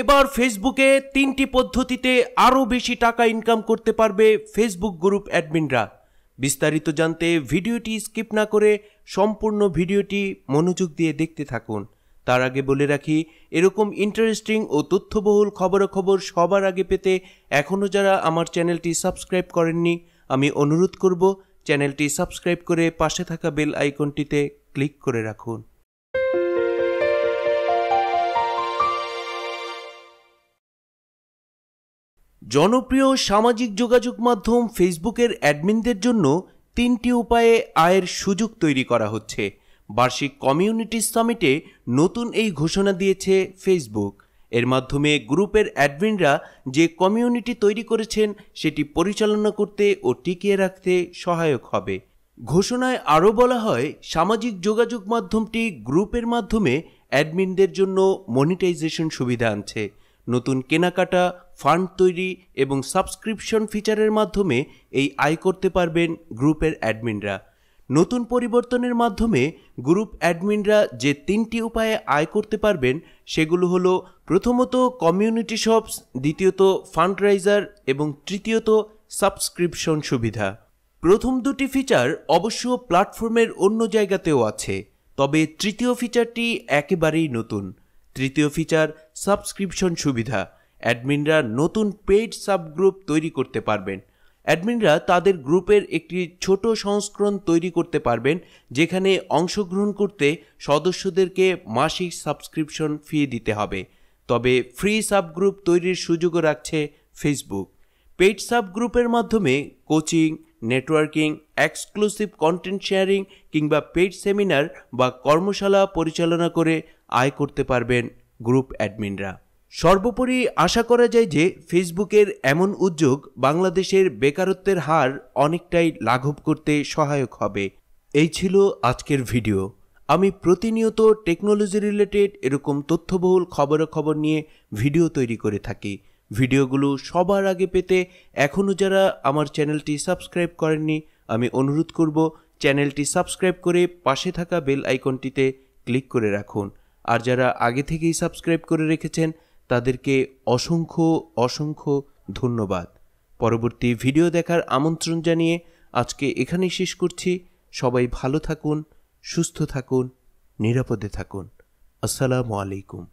এবার ফেসবুকে তিনটি পদ্ধতিতে আরও বেশি টাকা ইনকাম করতে পারবে ফেসবুক গ্রুপ অ্যাডমিনরা বিস্তারিত জানতে ভিডিওটি স্কিপ না করে সম্পূর্ণ ভিডিওটি মনোযোগ দিয়ে দেখতে থাকুন তার আগে বলে রাখি এরকম ইন্টারেস্টিং ও তথ্যবহুল খবর সবার আগে পেতে এখনও যারা আমার চ্যানেলটি সাবস্ক্রাইব করেননি আমি অনুরোধ করব চ্যানেলটি সাবস্ক্রাইব করে পাশে থাকা বেল আইকনটিতে ক্লিক করে রাখুন জনপ্রিয় সামাজিক যোগাযোগ মাধ্যম ফেসবুকের অ্যাডমিনদের জন্য তিনটি উপায়ে আয়ের সুযোগ তৈরি করা হচ্ছে বার্ষিক কমিউনিটি সামিটে নতুন এই ঘোষণা দিয়েছে ফেসবুক এর মাধ্যমে গ্রুপের অ্যাডমিনরা যে কমিউনিটি তৈরি করেছেন সেটি পরিচালনা করতে ও টিকিয়ে রাখতে সহায়ক হবে ঘোষণায় আরও বলা হয় সামাজিক যোগাযোগ মাধ্যমটি গ্রুপের মাধ্যমে অ্যাডমিনদের জন্য মনিটাইজেশন সুবিধা আনছে নতুন কেনাকাটা ফান্ড তৈরি এবং সাবস্ক্রিপশন ফিচারের মাধ্যমে এই আয় করতে পারবেন গ্রুপের অ্যাডমিনরা নতুন পরিবর্তনের মাধ্যমে গ্রুপ অ্যাডমিনরা যে তিনটি উপায়ে আয় করতে পারবেন সেগুলো হল প্রথমত কমিউনিটি শপস দ্বিতীয়ত ফান্ডরাইজার এবং তৃতীয়ত সাবস্ক্রিপশন সুবিধা প্রথম দুটি ফিচার অবশ্য প্ল্যাটফর্মের অন্য জায়গাতেও আছে তবে তৃতীয় ফিচারটি একেবারেই নতুন তৃতীয় ফিচার সাবস্ক্রিপশন সুবিধা অ্যাডমিনরা নতুন পেইড সাবগ্রুপ তৈরি করতে পারবেন অ্যাডমিনরা তাদের গ্রুপের একটি ছোট সংস্করণ তৈরি করতে পারবেন যেখানে অংশগ্রহণ করতে সদস্যদেরকে মাসিক সাবস্ক্রিপশন ফি দিতে হবে তবে ফ্রি সাবগ্রুপ তৈরির সুযোগও রাখছে ফেসবুক পেইড সাবগ্রুপের মাধ্যমে coaching networking exclusive content sharing কিংবা পেইড সেমিনার বা কর্মশালা পরিচালনা করে আয় করতে পারবেন গ্রুপ অ্যাডমিনরা সর্বোপরি আশা করা যায় যে ফেসবুকের এমন উদ্যোগ বাংলাদেশের বেকারত্বের হার অনেকটাই লাঘব করতে সহায়ক হবে এই ছিল আজকের ভিডিও আমি প্রতিনিয়ত টেকনোলজি রিলেটেড এরকম তথ্যবহুল খবরাখবর নিয়ে ভিডিও তৈরি করে থাকি ভিডিওগুলো সবার আগে পেতে এখনও যারা আমার চ্যানেলটি সাবস্ক্রাইব করেননি আমি অনুরোধ করব চ্যানেলটি সাবস্ক্রাইব করে পাশে থাকা বেল আইকনটিতে ক্লিক করে রাখুন আর যারা আগে থেকেই সাবস্ক্রাইব করে রেখেছেন তাদেরকে অসংখ্য অসংখ্য ধন্যবাদ পরবর্তী ভিডিও দেখার আমন্ত্রণ জানিয়ে আজকে এখানেই শেষ করছি সবাই ভালো থাকুন সুস্থ থাকুন নিরাপদে থাকুন আসসালামু আলাইকুম